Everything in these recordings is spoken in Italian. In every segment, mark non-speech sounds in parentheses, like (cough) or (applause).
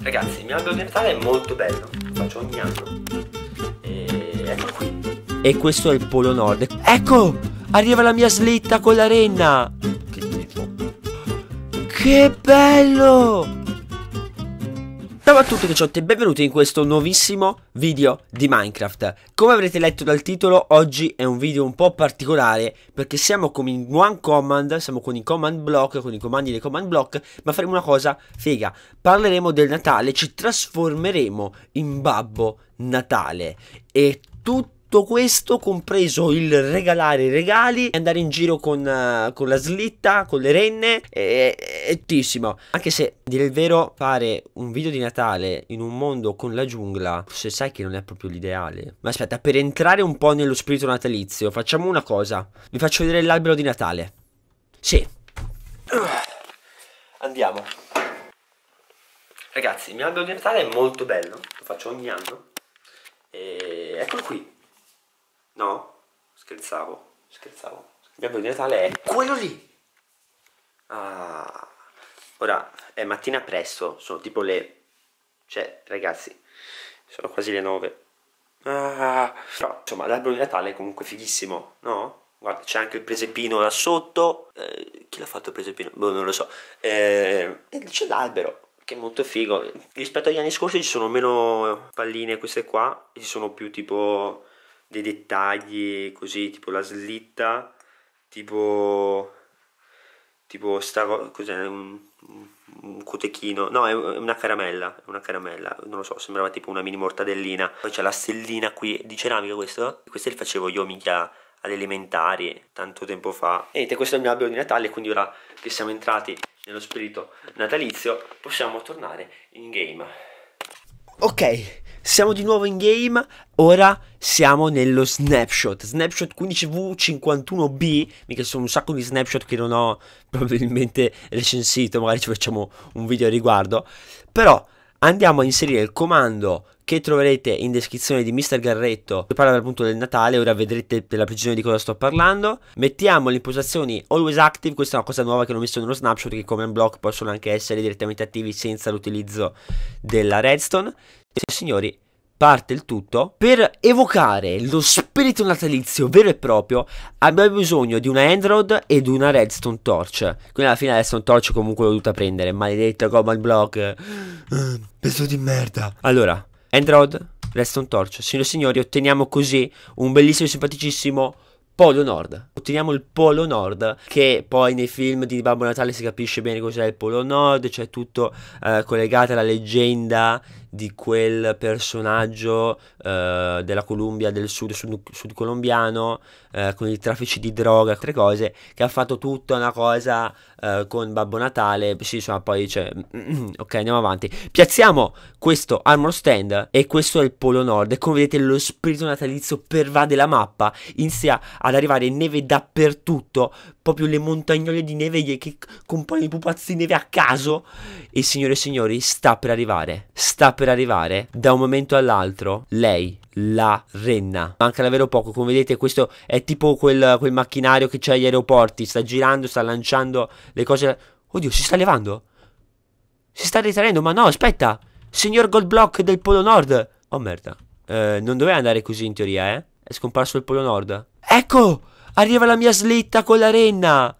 Ragazzi, il mio albero di Natale è molto bello, lo faccio ogni anno. E ecco qui. E questo è il Polo Nord. Ecco! Arriva la mia slitta con la renna! Che tipo. Che bello! Ciao a tutti cacciotti e benvenuti in questo nuovissimo video di Minecraft Come avrete letto dal titolo oggi è un video un po' particolare Perché siamo come in one command, siamo con i command block, con i comandi dei command block Ma faremo una cosa figa Parleremo del Natale, ci trasformeremo in Babbo Natale E tutti tutto questo, compreso il regalare i regali, andare in giro con, uh, con la slitta, con le renne, è, è tissimo. Anche se, dire il vero, fare un video di Natale in un mondo con la giungla, se sai che non è proprio l'ideale. Ma aspetta, per entrare un po' nello spirito natalizio, facciamo una cosa. Vi faccio vedere l'albero di Natale. Sì. Andiamo. Ragazzi, il mio albero di Natale è molto bello, lo faccio ogni anno. E eccolo qui. No, scherzavo, scherzavo. Il mio di Natale è quello lì. Ah. Ora, è mattina presto, sono tipo le... Cioè, ragazzi, sono quasi le nove. Ah. Però, insomma, l'albero di Natale è comunque fighissimo, no? Guarda, c'è anche il presepino là sotto. Eh, chi l'ha fatto il presepino? Boh, non lo so. Eh, c'è l'albero che è molto figo. Rispetto agli anni scorsi ci sono meno palline queste qua, ci sono più tipo dei dettagli così, tipo la slitta, tipo tipo sta cos'è un, un cotechino no è una caramella una caramella non lo so sembrava tipo una mini mortadellina poi c'è la stellina qui di ceramica questo questo li facevo io mica elementari tanto tempo fa e niente questo è il mio albero di Natale quindi ora che siamo entrati nello spirito natalizio possiamo tornare in game Ok, siamo di nuovo in game, ora siamo nello snapshot, snapshot 15v51b, mica sono un sacco di snapshot che non ho (laughs) probabilmente recensito, magari ci facciamo un video a riguardo, però andiamo a inserire il comando che troverete in descrizione di Mr. Garretto che parla appunto del Natale, ora vedrete per la precisione di cosa sto parlando. Mettiamo le impostazioni always active, questa è una cosa nuova che non ho messo nello snapshot che come block possono anche essere direttamente attivi senza l'utilizzo della redstone. E signori, parte il tutto, per evocare lo spirito natalizio vero e proprio abbiamo bisogno di una Android e di una Redstone Torch. Quindi alla fine la Redstone Torch comunque l'ho dovuta prendere, maledetta Cobalt Block. Uh, ehm, pezzo di merda. Allora, Endrod resta un torcio. Signore e signori, otteniamo così un bellissimo e simpaticissimo Polo Nord. Otteniamo il Polo Nord, che poi nei film di Babbo Natale si capisce bene cos'è il Polo Nord, c'è cioè tutto eh, collegato alla leggenda di quel personaggio eh, della Columbia del sud, sud, sud colombiano, eh, con i traffici di droga, altre cose, che ha fatto tutta una cosa eh, con Babbo Natale. Sì, insomma, poi c'è... Cioè, (clears throat) ok, andiamo avanti. Piazziamo questo Armor Stand e questo è il Polo Nord. E come vedete lo spirito natalizio pervade la mappa, inizia a ad arrivare neve dappertutto, proprio le montagnole di neve che compaiono i pupazzi di neve a caso. E signore e signori, sta per arrivare, sta per arrivare da un momento all'altro lei, la renna. Manca davvero poco, come vedete questo è tipo quel, quel macchinario che c'è agli aeroporti, sta girando, sta lanciando le cose... Oddio, si sta levando? Si sta ritraendo, ma no, aspetta! Signor Goldblock del Polo Nord! Oh merda, eh, non doveva andare così in teoria, eh? È scomparso il Polo Nord. Ecco, arriva la mia slitta con la renna.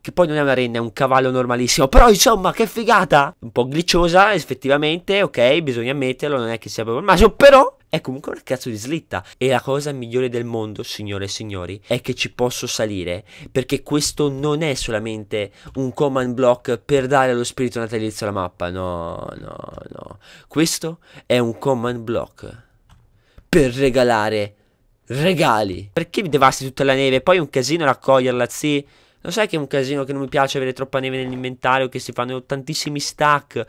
Che poi non è una renna, è un cavallo normalissimo. Però insomma, che figata! Un po' glitchosa, effettivamente, ok, bisogna ammetterlo, non è che sia proprio il però è comunque una cazzo di slitta. E la cosa migliore del mondo, signore e signori, è che ci posso salire. Perché questo non è solamente un command block per dare allo spirito natalizio alla mappa. No, no, no. Questo è un command block per regalare regali. Perché mi devasti tutta la neve? Poi è un casino raccoglierla, sì. Lo sai che è un casino che non mi piace avere troppa neve nell'inventario, che si fanno tantissimi stack.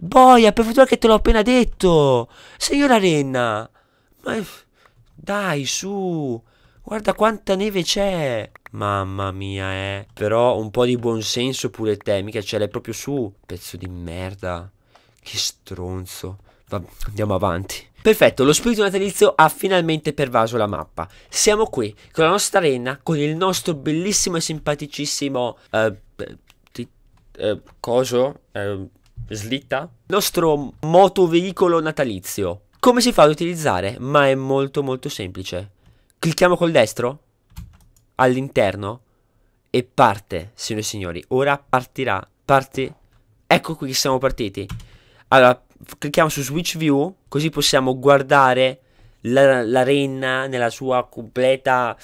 Boia, per fortuna che te l'ho appena detto. Sei io la renna. Ma... Dai, su. Guarda quanta neve c'è. Mamma mia, eh. Però un po' di buonsenso pure te, mica ce l'hai proprio su. Pezzo di merda. Che stronzo andiamo avanti. Perfetto, lo spirito natalizio ha finalmente pervaso la mappa. Siamo qui, con la nostra arena, con il nostro bellissimo e simpaticissimo... Eh, eh ti, eh, coso? Eh, slitta? Il nostro motoveicolo natalizio. Come si fa ad utilizzare? Ma è molto molto semplice. Clicchiamo col destro? All'interno? E parte, signori e signori. Ora partirà. Parti. Ecco qui che siamo partiti. Allora, clicchiamo su Switch View, così possiamo guardare l'arena nella sua completa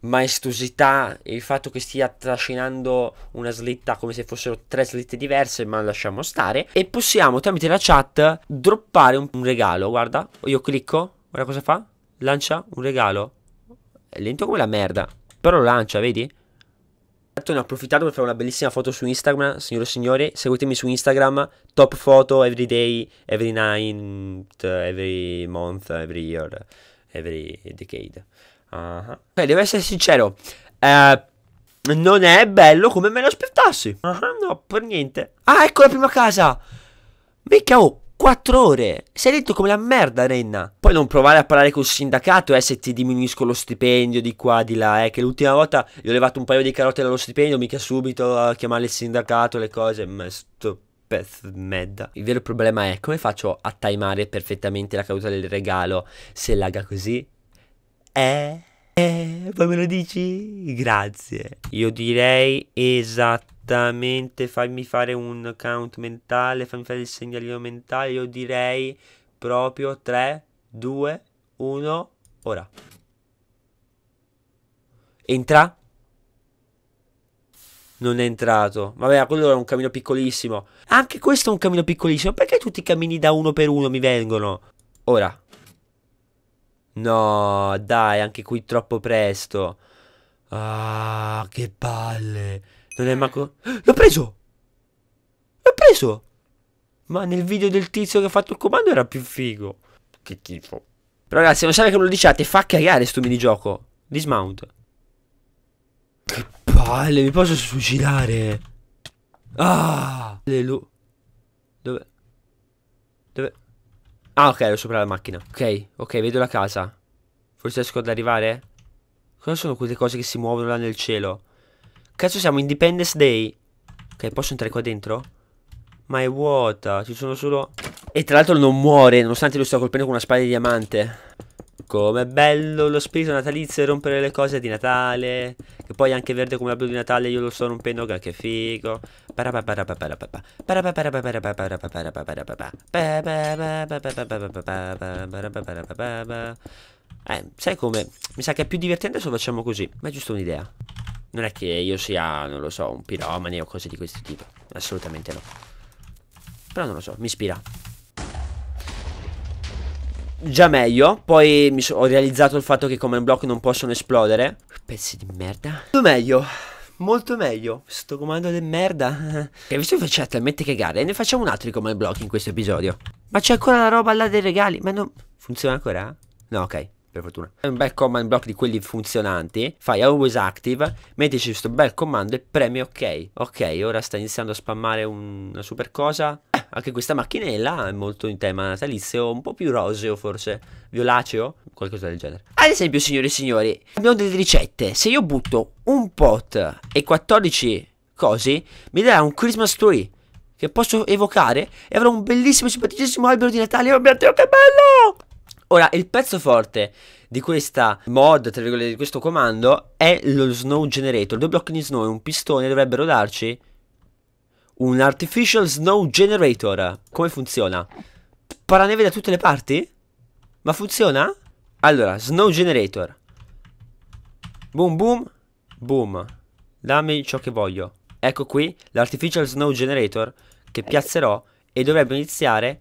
maestosità e il fatto che stia trascinando una slitta come se fossero tre slitte diverse ma lasciamo stare e possiamo tramite la chat droppare un, un regalo guarda io clicco guarda cosa fa lancia un regalo è lento come la merda però lo lancia vedi Certo, ne ho approfittato per fare una bellissima foto su Instagram, signore e signori. Seguitemi su Instagram, top photo every day, every night, every month, every year, every decade. Uh-huh. Beh, devo essere sincero, eh, non è bello come me lo aspettassi. Uh-huh, no, per niente. Ah, ecco la prima casa. Mica, oh, 4 ore. Sei lento come la merda, Renna. Poi non provare a parlare col sindacato, eh, se ti diminuisco lo stipendio di qua, di là, eh, che l'ultima volta gli ho levato un paio di carote dallo stipendio, mica subito a chiamare il sindacato, le cose, ma sto pezzo di merda. Il vero problema è come faccio a timare perfettamente la caduta del regalo se laga così? Eh... Eh, poi me lo dici? Grazie. Io direi esattamente esattamente, fammi fare un count mentale, fammi fare il segnalino mentale, io direi proprio 3, 2, 1, ora. Entra? non è entrato. Vabbè, quello era un cammino piccolissimo. Anche questo è un cammino piccolissimo. Perché tutti i cammini da uno per uno mi vengono? Ora. No, dai, anche qui troppo presto. Ah che palle. Non è manco... L'ho preso! L'ho preso! Ma nel video del tizio che ha fatto il comando era più figo. Che tifo Però ragazzi, non serve che me lo diciate, fa cagare sto minigioco. Dismount. Che palle, mi posso suicidare. Ah! Le Dove? Dove? Ah, ok, ero sopra la macchina. Ok, ok, vedo la casa. Forse riesco ad arrivare? Cosa sono quelle cose che si muovono là nel cielo? Cazzo siamo Independence Day Ok posso entrare qua dentro? Ma è vuota Ci sono solo E tra l'altro non muore Nonostante lo sto colpendo con una spada di diamante Com'è bello lo spirito natalizio e rompere le cose di Natale. Che poi è anche verde come l'albero di Natale io lo sto rompendo, che figo. Eh, sai come? Mi sa che è più divertente se lo facciamo così. Ma è giusto un'idea. Non è che io sia, non lo so, un piromane o cose di questo tipo. Assolutamente no. Però non lo so, mi ispira. Già meglio. Poi so, ho realizzato il fatto che come block non possono esplodere. Pezzi di merda. Molto meglio. Molto meglio. Sto comando del merda. (laughs) E visto che facciamo talmente cagare, ne facciamo un altro di come block in questo episodio. Ma c'è ancora la roba là dei regali. Ma non... Funziona ancora? No, ok per fortuna. È un bel command block di quelli funzionanti. Fai always active, mettici questo bel comando e premi ok. Ok, ora sta iniziando a spammare una super cosa. Eh, anche questa macchinella è molto in tema natalizio, un po' più roseo forse, violaceo, qualcosa del genere. Ad esempio, signore e signori, abbiamo delle ricette. Se io butto un pot e 14 cosi, mi darà un Christmas tree che posso evocare e avrò un bellissimo, simpaticissimo albero di Natale. Oh mio Dio, che bello! Ora, il pezzo forte di questa mod, tra virgolette, di questo comando è lo snow generator. Due blocchi di snow e un pistone dovrebbero darci un artificial snow generator. Come funziona? Spara neve da tutte le parti? Ma funziona? Allora, snow generator. Boom, boom, boom. Dammi ciò che voglio. Ecco qui l'artificial snow generator che piazzerò e dovrebbe iniziare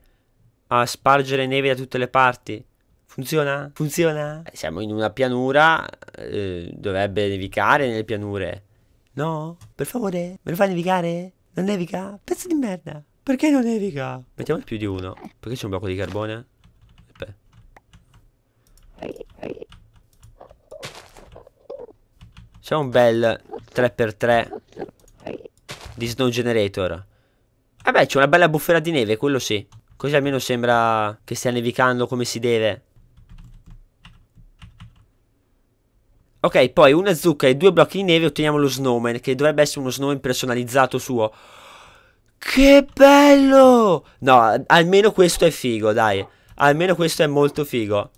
a spargere neve da tutte le parti. Funziona? Funziona? Eh, siamo in una pianura, eh, dovrebbe nevicare nelle pianure. No? Per favore, me lo fai nevicare? Non nevica? Pezzo di merda. Perché non nevica? Mettiamo più di uno. Perché c'è un blocco di carbone? Beh. C'è un bel 3x3 di snow generator. Vabbè, c'è una bella bufera di neve, quello sì. Così almeno sembra che stia nevicando come si deve. Ok, poi una zucca e due blocchi di neve otteniamo lo snowman, che dovrebbe essere uno snowman personalizzato suo. Che bello! No, almeno questo è figo, dai. Almeno questo è molto figo.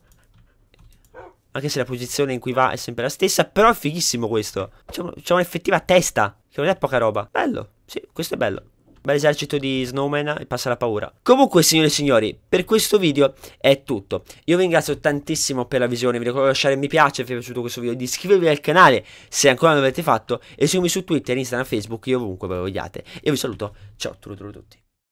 Anche se la posizione in cui va è sempre la stessa, però è fighissimo questo. C'è un'effettiva testa, che non è poca roba. Bello, sì, questo è bello bel esercito di snowman passa la paura. Comunque signore e signori, per questo video è tutto. Io vi ringrazio tantissimo per la visione, vi ricordo di lasciare mi piace se vi è piaciuto questo video, di iscrivervi al canale se ancora non l'avete fatto e seguimi su Twitter, Instagram, Facebook, io ovunque ve lo vogliate. Io vi saluto, ciao a tutti.